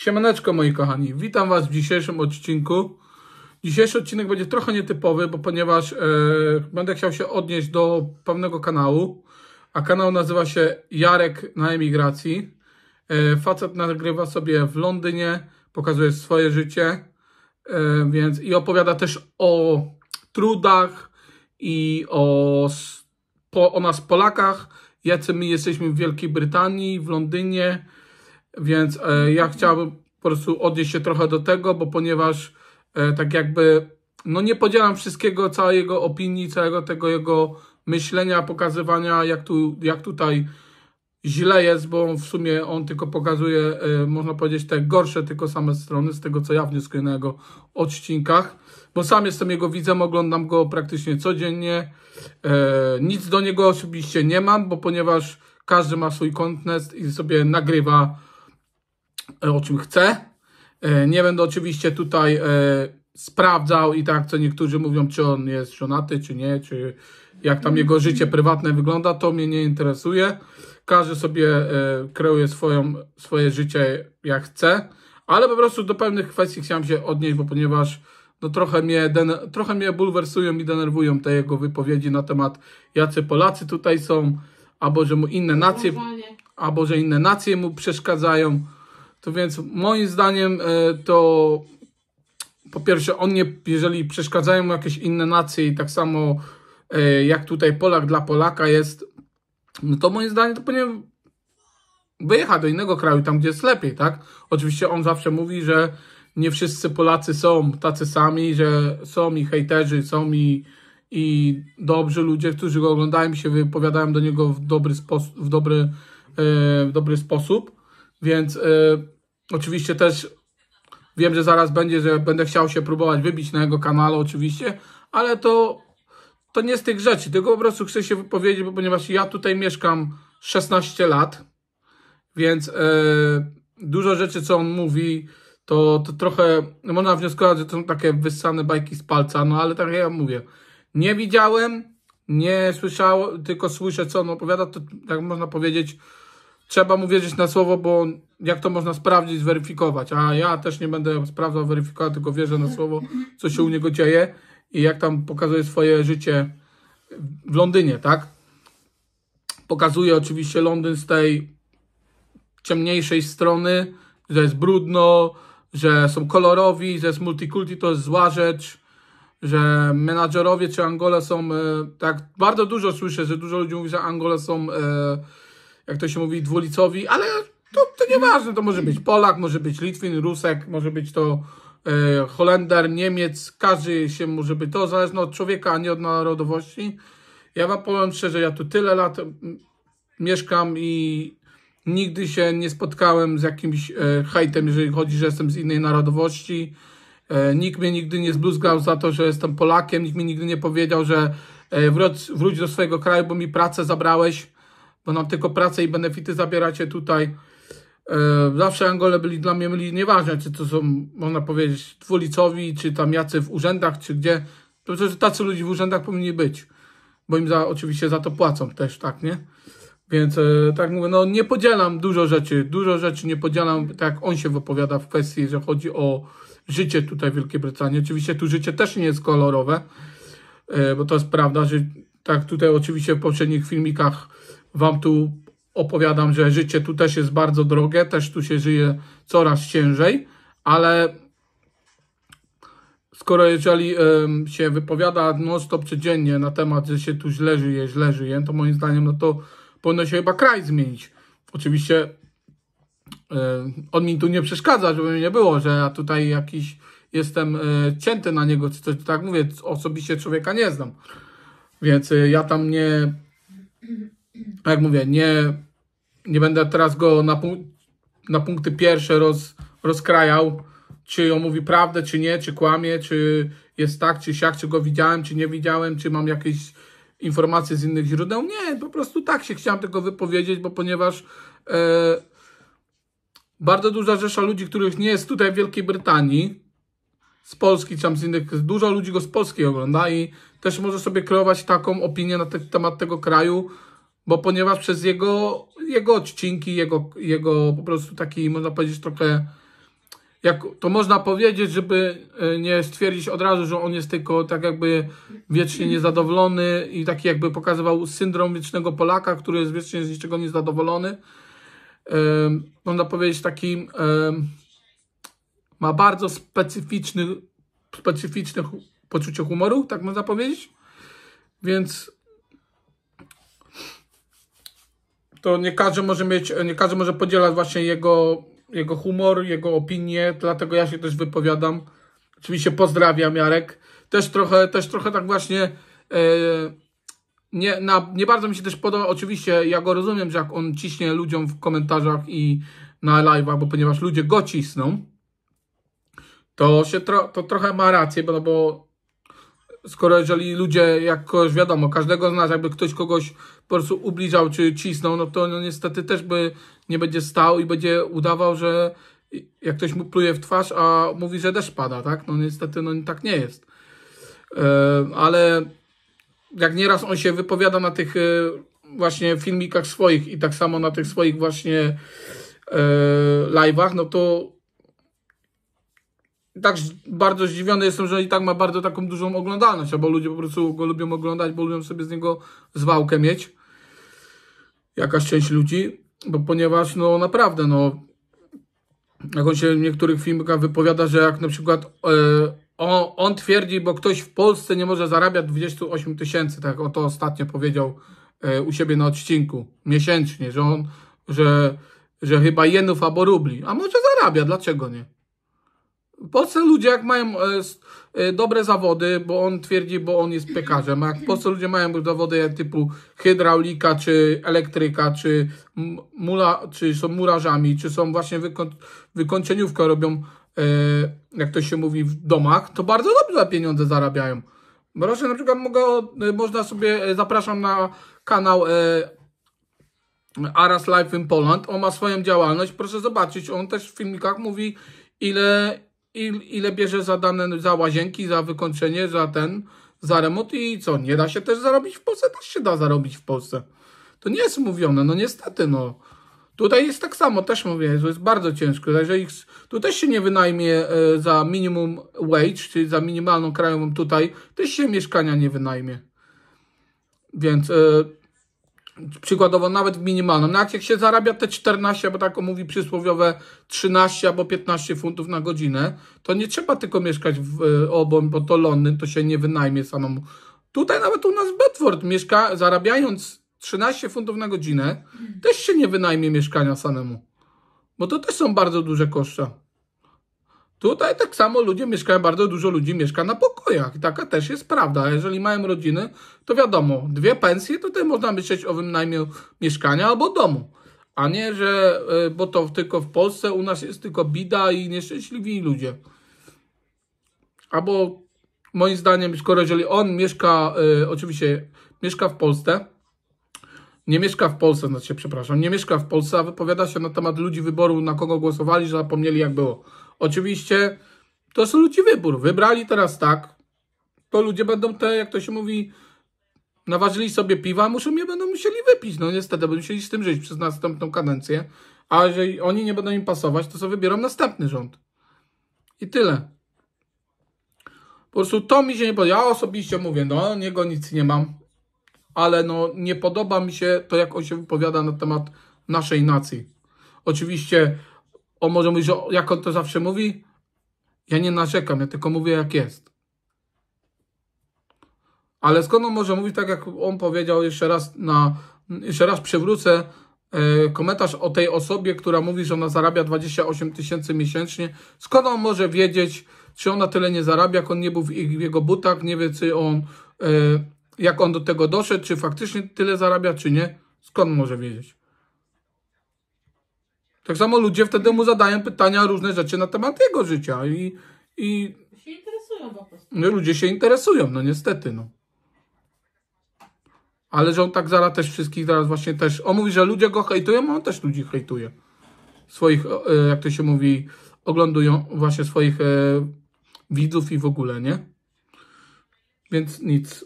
Siemaneczko moi kochani, witam Was w dzisiejszym odcinku. Dzisiejszy odcinek będzie trochę nietypowy, bo ponieważ e, będę chciał się odnieść do pewnego kanału, a kanał nazywa się Jarek na emigracji. E, facet nagrywa sobie w Londynie, pokazuje swoje życie, e, więc i opowiada też o trudach i o, po, o nas Polakach, jacy my jesteśmy w Wielkiej Brytanii, w Londynie, więc e, ja chciałbym po prostu odnieść się trochę do tego, bo ponieważ e, tak jakby no nie podzielam wszystkiego, całej jego opinii, całego tego jego myślenia, pokazywania, jak, tu, jak tutaj źle jest, bo w sumie on tylko pokazuje, e, można powiedzieć, te gorsze tylko same strony, z tego co ja wnioskuję na jego odcinkach, bo sam jestem jego widzem, oglądam go praktycznie codziennie, nic do niego osobiście nie mam, bo ponieważ każdy ma swój kontent i sobie nagrywa E, o czym chcę. E, nie będę oczywiście tutaj e, sprawdzał i tak, co niektórzy mówią, czy on jest żonaty, czy nie, czy jak tam jego życie prywatne wygląda, to mnie nie interesuje. Każdy sobie kreuje swoją, swoje życie jak chce, ale po prostu do pewnych kwestii chciałem się odnieść, bo ponieważ no trochę mnie, trochę mnie bulwersują i denerwują te jego wypowiedzi na temat jacy Polacy tutaj są, albo że mu inne nacje, albo że inne nacje mu przeszkadzają. To więc moim zdaniem e, to po pierwsze on nie, jeżeli przeszkadzają mu jakieś inne nacje i tak samo e, jak tutaj Polak dla Polaka jest, no to moim zdaniem to powinien wyjechać do innego kraju, tam gdzie jest lepiej, tak? Oczywiście on zawsze mówi, że nie wszyscy Polacy są tacy sami, że są i hejterzy, są i, i dobrzy ludzie, którzy go oglądają i się wypowiadają do niego w dobry, spo, w dobry, e, w dobry sposób. Więc y, oczywiście też wiem, że zaraz będzie, że będę chciał się próbować wybić na jego kanale oczywiście, ale to, to nie z tych rzeczy, tylko po prostu chcę się wypowiedzieć, bo ponieważ ja tutaj mieszkam 16 lat, więc y, dużo rzeczy, co on mówi, to, to trochę no, można wnioskować, że to są takie wyssane bajki z palca, no ale tak jak ja mówię, nie widziałem, nie słyszałem, tylko słyszę, co on opowiada, to tak można powiedzieć, trzeba mu wierzyć na słowo, bo jak to można sprawdzić, zweryfikować. A ja też nie będę sprawdzał, weryfikował, tylko wierzę na słowo, co się u niego dzieje i jak tam pokazuje swoje życie w Londynie, tak? Pokazuje oczywiście Londyn z tej ciemniejszej strony, że jest brudno, że są kolorowi, że jest multikulti, to jest zła rzecz, że menadżerowie czy Angola są, e, tak, bardzo dużo słyszę, że dużo ludzi mówi, że Angola są... E, jak to się mówi, dwulicowi, ale to, to nieważne, to może być Polak, może być Litwin, Rusek, może być to e, Holender, Niemiec, każdy się może być, to zależne no, od człowieka, a nie od narodowości. Ja wam powiem szczerze, ja tu tyle lat mieszkam i nigdy się nie spotkałem z jakimś e, hejtem, jeżeli chodzi, że jestem z innej narodowości. E, nikt mnie nigdy nie zbluzgał za to, że jestem Polakiem, nikt mi nigdy nie powiedział, że e, wróć, wróć do swojego kraju, bo mi pracę zabrałeś bo nam tylko pracę i benefity zabieracie tutaj. E, zawsze Angole byli dla mnie myli nieważne, czy to są, można powiedzieć, dwulicowi, czy tam jacy w urzędach, czy gdzie. To przecież znaczy, tacy ludzie w urzędach powinni być, bo im za, oczywiście za to płacą też, tak, nie? Więc e, tak mówię, no nie podzielam dużo rzeczy, dużo rzeczy nie podzielam, tak jak on się wypowiada w kwestii, że chodzi o życie tutaj w Wielkiej Brytanii. Oczywiście tu życie też nie jest kolorowe, e, bo to jest prawda, że tak tutaj oczywiście w poprzednich filmikach wam tu opowiadam, że życie tu też jest bardzo drogie, też tu się żyje coraz ciężej, ale skoro jeżeli się wypowiada non-stop codziennie na temat, że się tu źle żyje, źle żyje, to moim zdaniem no to powinno się chyba kraj zmienić. Oczywiście on mi tu nie przeszkadza, żeby mi nie było, że ja tutaj jakiś jestem e, cięty na niego, czy coś, tak mówię, osobiście człowieka nie znam. Więc e, ja tam nie tak jak mówię, nie, nie będę teraz go na, pu na punkty pierwsze roz, rozkrajał, czy on mówi prawdę, czy nie, czy kłamie, czy jest tak, czy siak, czy go widziałem, czy nie widziałem, czy mam jakieś informacje z innych źródeł. Nie, po prostu tak się chciałem tego wypowiedzieć, bo ponieważ e, bardzo duża rzesza ludzi, których nie jest tutaj w Wielkiej Brytanii, z Polski, czy tam z innych, dużo ludzi go z Polski ogląda i też może sobie kreować taką opinię na te, temat tego kraju, bo ponieważ przez jego, jego odcinki, jego, jego po prostu taki, można powiedzieć, trochę, jak to można powiedzieć, żeby e, nie stwierdzić od razu, że on jest tylko tak jakby wiecznie niezadowolony i taki jakby pokazywał syndrom wiecznego Polaka, który jest wiecznie z niczego niezadowolony. Um, można powiedzieć taki um, ma bardzo specyficzny, specyficzne poczucie humoru, tak można powiedzieć. Więc to nie każdy może mieć, nie każdy może podzielać właśnie jego, jego humor, jego opinie, dlatego ja się też wypowiadam. Oczywiście pozdrawiam Jarek. Też trochę, też trochę tak właśnie e, nie, na, nie bardzo mi się też podoba. Oczywiście ja go rozumiem, że jak on ciśnie ludziom w komentarzach i na live'ach, bo ponieważ ludzie go cisną, to się tro, to trochę ma rację, bo, no bo skoro jeżeli ludzie jakoś, wiadomo, każdego z nas, jakby ktoś kogoś po prostu ubliżał czy cisnął, no to no, niestety też by nie będzie stał i będzie udawał, że jak ktoś mu pluje w twarz, a mówi, że deszcz pada, tak? No niestety no, tak nie jest. E, ale jak nieraz on się wypowiada na tych e, właśnie filmikach swoich i tak samo na tych swoich właśnie e, live'ach, no to tak bardzo zdziwiony jestem, że i tak ma bardzo taką dużą oglądalność, albo ludzie po prostu go lubią oglądać, bo lubią sobie z niego zwałkę mieć. Jakaś część ludzi, bo ponieważ no naprawdę, no jak on się w niektórych filmach wypowiada, że jak na przykład e, on, on, twierdzi, bo ktoś w Polsce nie może zarabiać 28 tysięcy, tak o to ostatnio powiedział e, u siebie na odcinku, miesięcznie, że on, że, że chyba jenów albo rubli, a może zarabia, dlaczego nie? W ludzie jak mają e, e, dobre zawody, bo on twierdzi, bo on jest piekarzem, a jak w ludzie mają zawody typu hydraulika, czy elektryka, czy, mula, czy są murarzami, czy są właśnie wykoń, wykończeniówkę robią, e, jak to się mówi, w domach, to bardzo dobrze pieniądze zarabiają. Proszę na przykład mogę, można sobie, zapraszam na kanał Aras Life in Poland, on ma swoją działalność, proszę zobaczyć, on też w filmikach mówi ile ile bierze za dane, za łazienki, za wykończenie, za ten, za remont i co, nie da się też zarobić w Polsce? Też się da zarobić w Polsce. To nie jest mówione, no niestety, no. Tutaj jest tak samo, też mówię, że jest bardzo ciężko. Jeżeli tu też się nie wynajmie e, za minimum wage, czyli za minimalną krajową tutaj, też się mieszkania nie wynajmie. Więc... Yy, przykładowo nawet w minimalnym. No jak, się zarabia te 14, bo tak mówi przysłowiowe 13 albo 15 funtów na godzinę, to nie trzeba tylko mieszkać w e, Obon, bo to Londyn, to się nie wynajmie samemu. Tutaj nawet u nas Bedford mieszka, zarabiając 13 funtów na godzinę, mhm. też się nie wynajmie mieszkania samemu. Bo to też są bardzo duże koszta. Tutaj tak samo ludzie mieszkają, bardzo dużo ludzi mieszka na pokojach. I taka też jest prawda. Jeżeli mają rodziny, to wiadomo, dwie pensje, tutaj można myśleć o wynajmie mieszkania albo domu. A nie, że, e, bo to tylko w Polsce, u nas jest tylko bida i nieszczęśliwi ludzie. Albo moim zdaniem, skoro jeżeli on mieszka, e, oczywiście mieszka w Polsce, nie mieszka w Polsce, znaczy przepraszam, nie mieszka w Polsce, a wypowiada się na temat ludzi wyboru, na kogo głosowali, że zapomnieli jak było. Oczywiście to są ludzi wybór. Wybrali teraz tak, to ludzie będą te, jak to się mówi, naważyli sobie piwa, muszą je będą musieli wypić. No niestety, będą musieli z tym żyć przez następną kadencję. A jeżeli oni nie będą im pasować, to sobie wybieram następny rząd. I tyle. Po prostu to mi się nie podoba. Ja osobiście mówię, no niego nic nie mam, ale no nie podoba mi się to, jak on się wypowiada na temat naszej nacji. Oczywiście on może mówić, że jak on to zawsze mówi, ja nie narzekam, ja tylko mówię jak jest. Ale skąd on może mówić, tak jak on powiedział, jeszcze raz na, jeszcze raz przywrócę e, komentarz o tej osobie, która mówi, że ona zarabia 28 tysięcy miesięcznie. Skąd on może wiedzieć, czy ona tyle nie zarabia, jak on nie był w jego butach, nie wie, czy on, e, jak on do tego doszedł, czy faktycznie tyle zarabia, czy nie. Skąd on może wiedzieć? Tak samo ludzie wtedy mu zadają pytania różne rzeczy na temat jego życia i, i Się interesują po prostu. ludzie się interesują, no niestety, no. Ale że on tak zaraz też wszystkich zaraz właśnie też, on mówi, że ludzie go hejtują, a on też ludzi hejtuje. Swoich, e, jak to się mówi, oglądują właśnie swoich e, widzów i w ogóle, nie? Więc nic.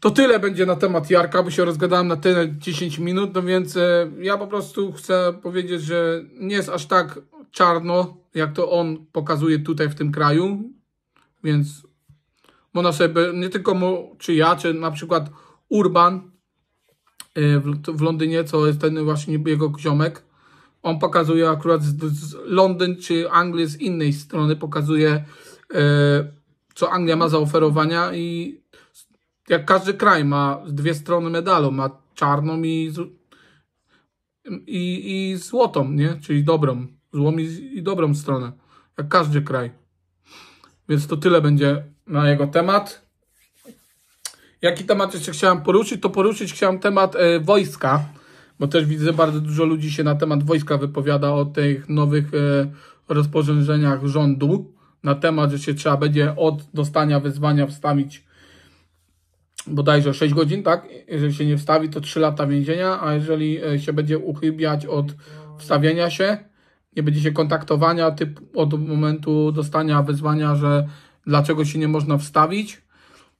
To tyle będzie na temat Jarka, bo się rozgadałem na tyle 10 minut, no więc e, ja po prostu chcę powiedzieć, że nie jest aż tak czarno, jak to on pokazuje tutaj w tym kraju, więc można sobie, nie tylko mu, czy ja, czy na przykład Urban e, w, Londynie, co jest ten właśnie jego ziomek, on pokazuje akurat z, z Londyn czy Anglii z innej strony, pokazuje e, co Anglia ma zaoferowania i jak każdy kraj ma dwie strony medalu, ma czarną i, i, i złotą, nie? Czyli dobrą, złą i, i dobrą stronę, jak każdy kraj. Więc to tyle będzie na jego temat. Jaki temat jeszcze chciałem poruszyć? To poruszyć chciałem temat e, wojska, bo też widzę bardzo dużo ludzi się na temat wojska wypowiada o tych nowych e, rozporządzeniach rządu, na temat, że się trzeba będzie od dostania wyzwania wstawić bodajże 6 godzin, tak? Jeżeli się nie wstawi, to 3 lata więzienia, a jeżeli e, się będzie uchybiać od wstawienia się, nie będzie się kontaktowania typ od momentu dostania wezwania, że dlaczego się nie można wstawić,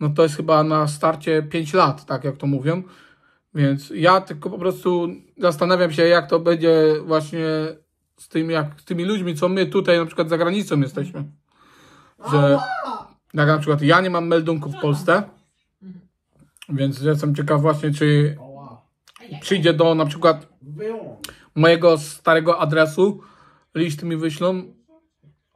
no to jest chyba na starcie 5 lat, tak jak to mówią. Więc ja tylko po prostu zastanawiam się, jak to będzie właśnie z, jak, z tymi ludźmi, co my tutaj na przykład za granicą jesteśmy. Że, jak na przykład ja nie mam meldunku w Polsce, więc jestem ciekaw właśnie, czy przyjdzie do na przykład mojego starego adresu, list mi wyślą,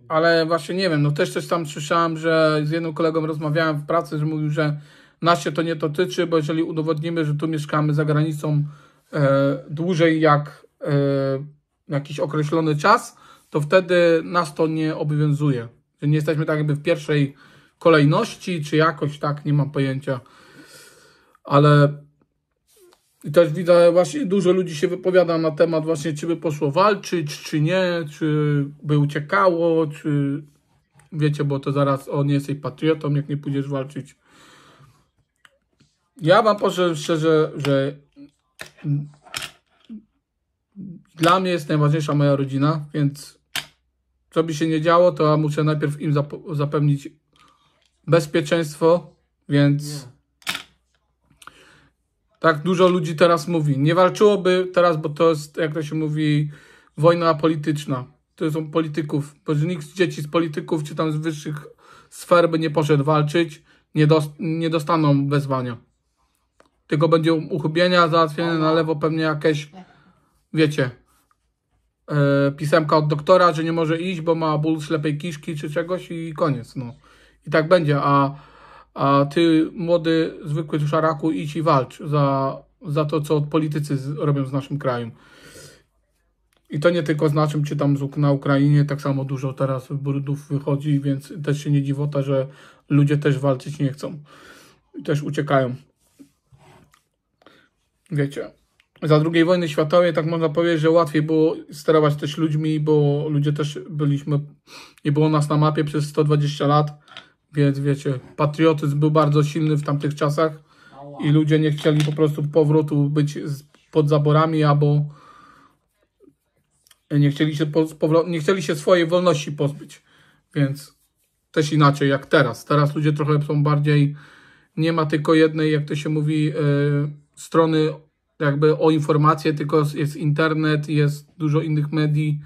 ale właśnie nie wiem, no też coś tam słyszałem, że z jednym kolegą rozmawiałem w pracy, że mówił, że nas się to nie dotyczy, bo jeżeli udowodnimy, że tu mieszkamy za granicą e, dłużej jak e, jakiś określony czas, to wtedy nas to nie obowiązuje. Że nie jesteśmy tak jakby w pierwszej kolejności, czy jakoś tak, nie mam pojęcia ale i też tak widzę, właśnie dużo ludzi się wypowiada na temat właśnie, czy by poszło walczyć, czy nie, czy by uciekało, czy wiecie, bo to zaraz o nie jesteś patriotą, jak nie pójdziesz walczyć. Ja wam powiem szczerze, że dla mnie jest najważniejsza moja rodzina, więc co by się nie działo, to ja muszę najpierw im zapewnić bezpieczeństwo, więc... Tak dużo ludzi teraz mówi. Nie walczyłoby teraz, bo to jest, jak to się mówi, wojna polityczna. To są polityków. Bo nikt z dzieci z polityków czy tam z wyższych sfer by nie poszedł walczyć, nie, nie dostaną wezwania. Tylko będzie uchybienia załatwione na lewo pewnie jakieś, wiecie, yy, pisemka od doktora, że nie może iść, bo ma ból ślepej kiszki czy czegoś i koniec. No. I tak będzie, a a ty, młody, zwykły szaraku, idź i walcz za, za to, co politycy z, robią z naszym krajem. I to nie tylko z naszym, czy tam z, na Ukrainie, tak samo dużo teraz brudów wychodzi, więc też się nie dziwota, że ludzie też walczyć nie chcą. Też uciekają. Wiecie. Za II wojny światowej, tak można powiedzieć, że łatwiej było sterować też ludźmi, bo ludzie też byliśmy, nie było nas na mapie przez 120 lat więc wiecie, patriotyzm był bardzo silny w tamtych czasach i ludzie nie chcieli po prostu powrotu być pod zaborami albo nie chcieli się, nie chcieli się swojej wolności pozbyć. Więc też inaczej jak teraz. Teraz ludzie trochę są bardziej, nie ma tylko jednej, jak to się mówi, yy, strony jakby o informacje, tylko jest internet, jest dużo innych medii.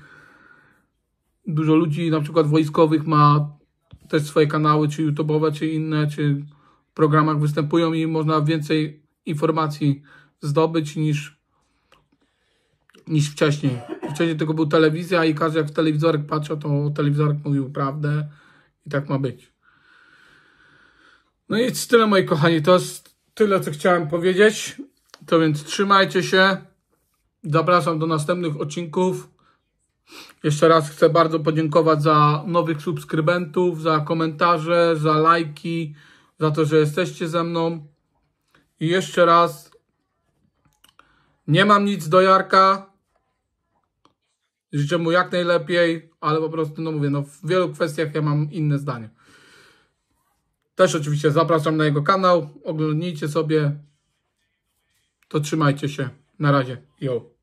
Dużo ludzi, na przykład wojskowych, ma też swoje kanały, czy YouTube'owe, czy inne, czy w programach występują i można więcej informacji zdobyć niż, niż wcześniej. Wcześniej tylko był telewizja i każdy jak w telewizorek patrzył, to telewizorek mówił prawdę i tak ma być. No i tyle moi kochani, to jest tyle co chciałem powiedzieć. To więc trzymajcie się. Zapraszam do następnych odcinków. Jeszcze raz chcę bardzo podziękować za nowych subskrybentów, za komentarze, za lajki, za to, że jesteście ze mną. I jeszcze raz nie mam nic do Jarka. Życzę mu jak najlepiej, ale po prostu, no mówię, no w wielu kwestiach ja mam inne zdanie. Też oczywiście zapraszam na jego kanał, oglądnijcie sobie. To trzymajcie się. Na razie. Jo.